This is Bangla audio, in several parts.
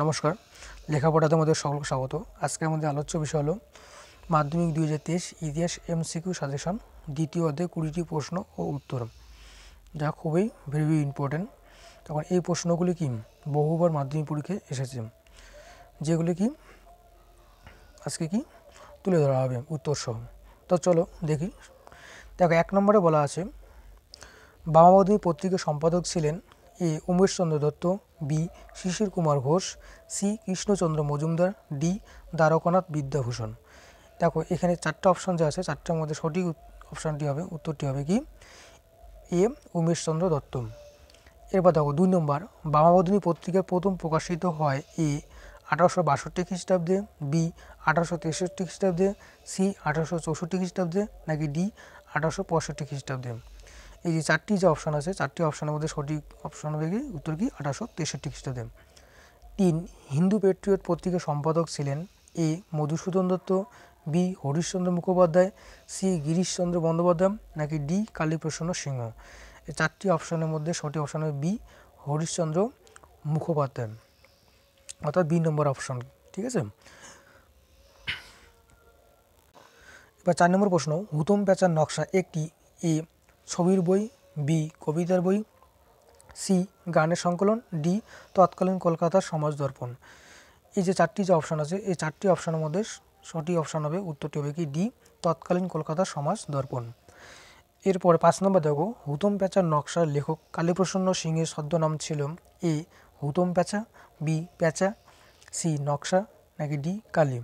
নমস্কার লেখাপড়া তোমাদের সকলকে স্বাগত আজকে আমাদের আলোচ্য বিষয় হলো মাধ্যমিক দুই হাজার তেইশ ইতিহাস এমসিকিউ সাজেশন দ্বিতীয় অধ্যায়ে কুড়িটি প্রশ্ন ও উত্তর যা খুবই ভেরি ইম্পর্টেন্ট তখন এই প্রশ্নগুলি কি বহুবার মাধ্যমিক পরীক্ষায় এসেছে যেগুলি কি আজকে কি তুলে ধরা হবে উত্তরসহ তো চলো দেখি দেখো এক নম্বরে বলা আছে বামাবদী পত্রিকার সম্পাদক ছিলেন A Umeshchandra Dutta B Shishir Kumar Ghosh C Krishnachandra Majumdar D Dwarkanath Vidyabhushan দেখো এখানে চারটা অপশান যে আছে চারটার মধ্যে সঠিক অপশানটি হবে উত্তরটি হবে কি এ উমেশচন্দ্র দত্ত এরপর দেখো দুই নম্বর বামাবদিনী পত্রিকা প্রথম প্রকাশিত হয় এ আঠারোশো বাষট্টি খ্রিস্টাব্দে বি আঠারোশো তেষট্টি খ্রিস্টাব্দে সি আঠারোশো চৌষট্টি খ্রিস্টাব্দে নাকি ডি আঠারোশো পঁয়ষট্টি খ্রিস্টাব্দে এই যে চারটি যে অপশান আছে চারটি অপশানের মধ্যে সঠিক অপশান হবে কি উত্তর কি আঠারোশো তেষট্টি খ্রিস্টাব্দে তিন হিন্দু পেট্রিয়ট পত্রিকার সম্পাদক ছিলেন A Madhusudan Dutta B Harishchandra Mukhopadhyay C Girishchandra Bandyopadhyay নাকি ডি কালীপ্রসন্ন সিংহ এই চারটি অপশানের মধ্যে সঠিক অপশান হবে বি হরিশচন্দ্র মুখোপাধ্যায় অর্থাৎ বি নম্বর অপশান ঠিক আছে এবার চার নম্বর প্রশ্ন হুতম প্যাঁচার নকশা একটি এ ছবির বই বি কবিতার বই সি গানের সংকলন ডি তৎকালীন কলকাতার সমাজ দর্পণ এই যে চারটি যে অপশান আছে এই চারটি অপশানের মধ্যে সঠিক অপশান হবে উত্তরটি হবে কি ডি তৎকালীন কলকাতার সমাজ দর্পণ এরপরে পাঁচ নম্বর দেখো হুতম প্যাঁচার নকশার লেখক কালীপ্রসন্ন সিংয়ের ছদ্মনাম ছিল এ হুতম প্যাঁচা বি প্যাঁচা সি নকশা নাকি ডি কালী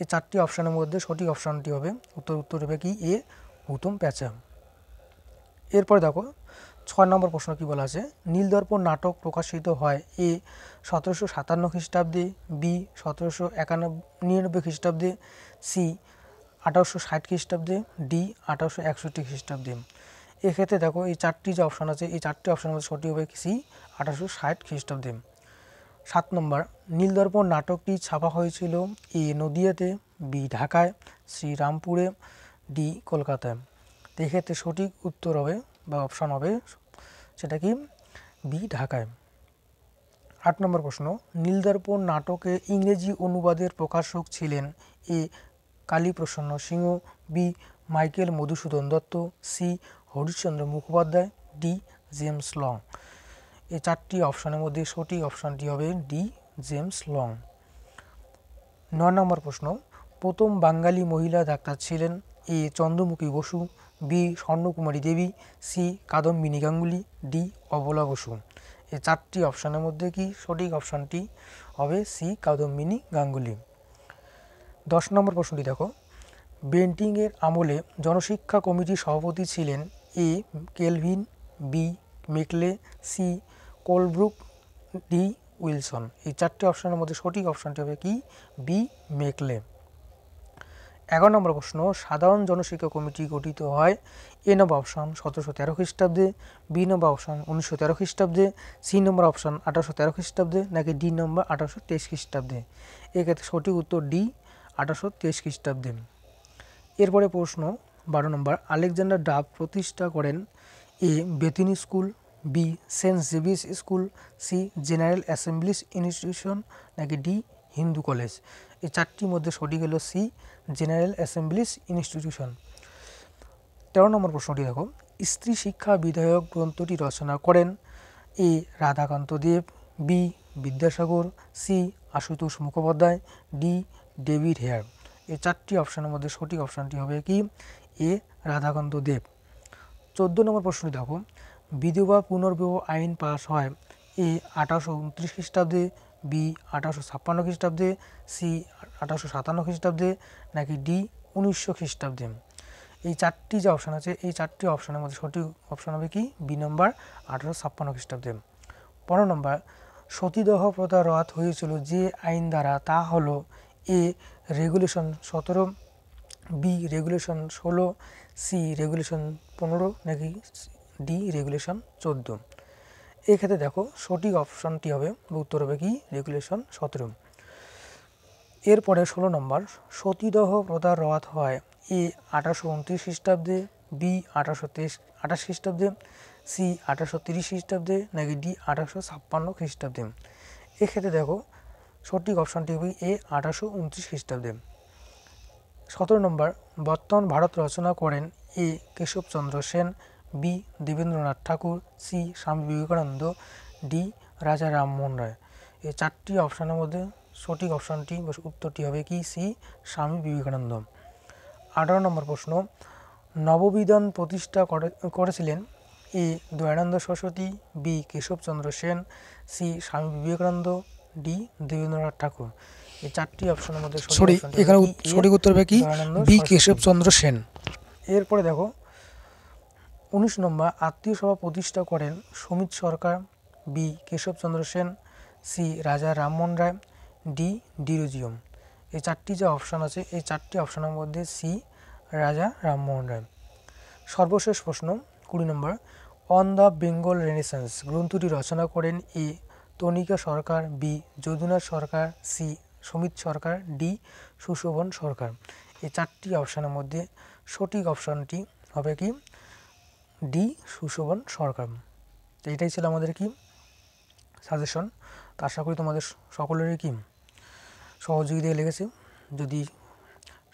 এই চারটি অপশানের মধ্যে সঠিক অপশানটি হবে উত্তর উত্তর হবে কি এ হুতম প্যাঁচা এরপরে দেখো ছয় নম্বর প্রশ্ন কি বলা আছে নীলদর্পণ নাটক প্রকাশিত হয় এ সতেরোশো সাতান্ন খ্রিস্টাব্দে বি সতেরোশো একানব্বই নিরানব্বই খ্রিস্টাব্দে সি আঠারোশো ষাট খ্রিস্টাব্দে ডি আঠারোশো একষট্টি খ্রিস্টাব্দে এক্ষেত্রে দেখো এই চারটি যে অপশান আছে এই চারটি অপশানের মধ্যে সঠিক হবে সি আঠারোশো ষাট খ্রিস্টাব্দে সাত নম্বর নীলদর্পণ নাটকটি ছাপা হয়েছিল এ নদিয়াতে বি ঢাকায় শ্রীরামপুরে ডি কলকাতায় তো এক্ষেত্রে সঠিক উত্তর হবে বা অপশান হবে সেটা কি বি ঢাকায় আট নম্বর প্রশ্ন নীলদর্পণ নাটকে ইংরেজি অনুবাদের প্রকাশক ছিলেন A Kaliprasanna Singha B Michael Madhusudan Dutta C Harishchandra Mukhopadhyay D James Long এই চারটি অপশানের মধ্যে সঠিক অপশানটি হবে ডি জেমস লং নয় নম্বর প্রশ্ন প্রথম বাঙালি মহিলা ডাক্তার ছিলেন A Chandramukhi Basu B Swarnakumari Devi C Kadambini Ganguly D Abala Basu এই চারটি অপশানের মধ্যে কি সঠিক অপশানটি হবে সি কাদম্বিনী গাঙ্গুলি দশ নম্বর প্রশ্নটি দেখো বেন্টিংয়ের আমলে জনশিক্ষা কমিটির সভাপতি ছিলেন A Kelvin B Macaulay C Colebrooke D Wilson এই চারটি অপশানের মধ্যে সঠিক অপশানটি হবে কি বি মেকলে এগারো নম্বর প্রশ্ন সাধারণ জনশিক্ষা কমিটি গঠিত হয় এ নম্বর অপশান সতেরোশো তেরো খ্রিস্টাব্দে বি নম্বর অপশান উনিশশো তেরো খ্রিস্টাব্দে সি নম্বর অপশান আঠারোশো তেরো খ্রিস্টাব্দে নাকি ডি নম্বর আঠারোশো তেইশ খ্রিস্টাব্দে এক্ষেত্রে সঠিক উত্তর ডি আঠারোশো তেইশ খ্রিস্টাব্দে এরপরে প্রশ্ন বারো নম্বর আলেকজান্ডার ডাব প্রতিষ্ঠা করেন A Bethune school B Saint জেভিস school C General Assembly's Institution নাকি ডি হিন্দু কলেজ এই চারটির মধ্যে সঠিক হলো সি জেনারেল অ্যাসেম্বলিস ইনস্টিটিউশন তেরো নম্বর প্রশ্নটি দেখো স্ত্রী শিক্ষা বিধায়ক গ্রন্থটি রচনা করেন A Radhakanta Deb B Vidyasagar C Ashutosh Mukhopadhyay D David Hare এই চারটি অপশানের মধ্যে সঠিক অপশানটি হবে কি এ রাধাকান্ত দেব চোদ্দো নম্বর প্রশ্নটি দেখো বিধবা পুনর্বিবাহ আইন পাস হয় এ আঠারোশো উনত্রিশ খ্রিস্টাব্দে বি আঠারোশো ছাপ্পান্ন খ্রিস্টাব্দে সি আঠারোশো সাতান্ন খ্রিস্টাব্দে নাকি ডি উনিশশো খ্রিস্টাব্দে এই চারটি যে অপশান আছে এই চারটি অপশানের মধ্যে সঠিক অপশান হবে কি বি নম্বর আঠারোশো ছাপ্পান্ন খ্রিস্টাব্দে পনেরো নম্বর সতীদাহ প্রথা রদ হয়েছিল যে আইন দ্বারা তা হলো এ রেগুলেশন সতেরো বি রেগুলেশন ষোলো সি রেগুলেশন পনেরো নাকি ডি রেগুলেশন চোদ্দো এক্ষেত্রে দেখো সঠিক অপশানটি হবে উত্তর হবে কি রেগুলেশন সতেরো এরপরে ষোলো নম্বর সতীদাহ প্রথা রদ হয় এ আঠারোশো উনত্রিশ খ্রিস্টাব্দে বি আঠারোশো তেইশ আঠাশ খ্রিস্টাব্দে সি আঠারোশো তিরিশ খ্রিস্টাব্দে নাকি ডি আঠারোশো ছাপ্পান্ন খ্রিস্টাব্দে এক্ষেত্রে দেখো সঠিক অপশানটি হবে এ আঠারোশো উনত্রিশ খ্রিস্টাব্দে সতেরো নম্বর বর্তমান ভারত রচনা করেন A Keshabchandra Sen B Debendranath Tagore C Swami Vivekananda D রাজা রামমোহন রায় এই চারটি অপশানের মধ্যে সঠিক অপশানটি উত্তরটি হবে কি সি স্বামী বিবেকানন্দ আঠারো নম্বর প্রশ্ন নববিধান প্রতিষ্ঠা করেছিলেন A Dayananda Saraswati B Keshabchandra Sen C Swami Vivekananda D Debendranath ঠাকুর এই চারটি অপশানের মধ্যে সঠিক এখানে সঠিক উত্তর হবে কি বি কেশবচন্দ্র সেন এরপরে দেখো উনিশ নম্বর আত্মীয় সভা প্রতিষ্ঠা করেন সুমিত সরকার বি কেশবচন্দ্র সেন সি রাজা রামমোহন রায় ডি ডিরোজিয়ম এই চারটি যে অপশান আছে এই চারটি অপশানের মধ্যে সি রাজা রামমোহন রায় সর্বশেষ প্রশ্ন কুড়ি number on the Bengal Renaissance গ্রন্থটি রচনা করেন A Tanika Sarkar B Jadunath Sarkar C Sumit Sarkar D Sushobhan Sarkar এই চারটি অপশানের মধ্যে সঠিক অপশানটি হবে কি ডি সুশোভন সরকার তো এটাই ছিল আমাদের কি সাজেশন তো আশা করি তোমাদের সকলেরই কি সহযোগিতা লেগেছে যদি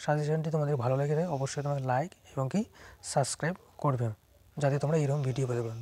সাজেশনটি তোমাদের ভালো লেগে থাকে অবশ্যই তোমাদের লাইক এবং কি সাবস্ক্রাইব করবে যাতে তোমরা এরকম ভিডিও পেতে পারো